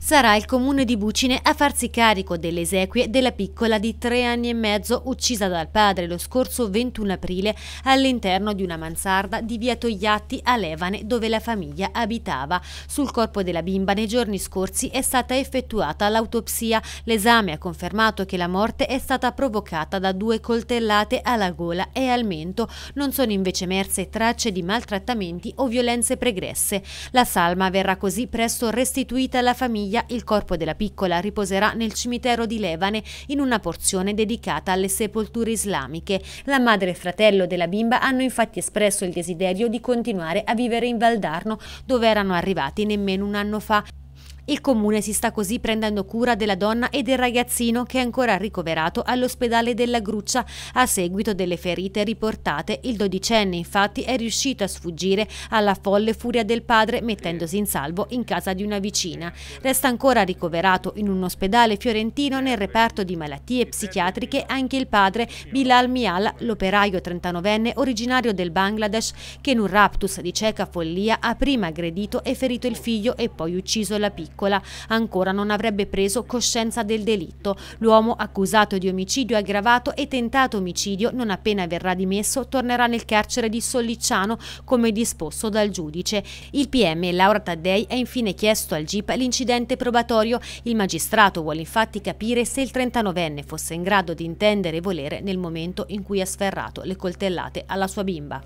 Sarà il comune di Bucine a farsi carico delle esequie della piccola di tre anni e mezzo uccisa dal padre lo scorso 21 aprile all'interno di una mansarda di via Togliatti a Levane dove la famiglia abitava. Sul corpo della bimba nei giorni scorsi è stata effettuata l'autopsia. L'esame ha confermato che la morte è stata provocata da due coltellate alla gola e al mento. Non sono invece emerse tracce di maltrattamenti o violenze pregresse. La salma verrà così presto restituita alla famiglia famiglia, il corpo della piccola riposerà nel cimitero di Levane in una porzione dedicata alle sepolture islamiche. La madre e fratello della bimba hanno infatti espresso il desiderio di continuare a vivere in Valdarno, dove erano arrivati nemmeno un anno fa, il comune si sta così prendendo cura della donna e del ragazzino che è ancora ricoverato all'ospedale della Gruccia a seguito delle ferite riportate. Il dodicenne infatti è riuscito a sfuggire alla folle furia del padre mettendosi in salvo in casa di una vicina. Resta ancora ricoverato in un ospedale fiorentino nel reparto di malattie psichiatriche anche il padre Bilal Mial, l'operaio 39enne originario del Bangladesh che in un raptus di cieca follia ha prima aggredito e ferito il figlio e poi ucciso la piccola piccola. Ancora non avrebbe preso coscienza del delitto. L'uomo accusato di omicidio aggravato e tentato omicidio, non appena verrà dimesso, tornerà nel carcere di Sollicciano come disposto dal giudice. Il PM Laura Taddei ha infine chiesto al GIP l'incidente probatorio. Il magistrato vuole infatti capire se il 39enne fosse in grado di intendere e volere nel momento in cui ha sferrato le coltellate alla sua bimba.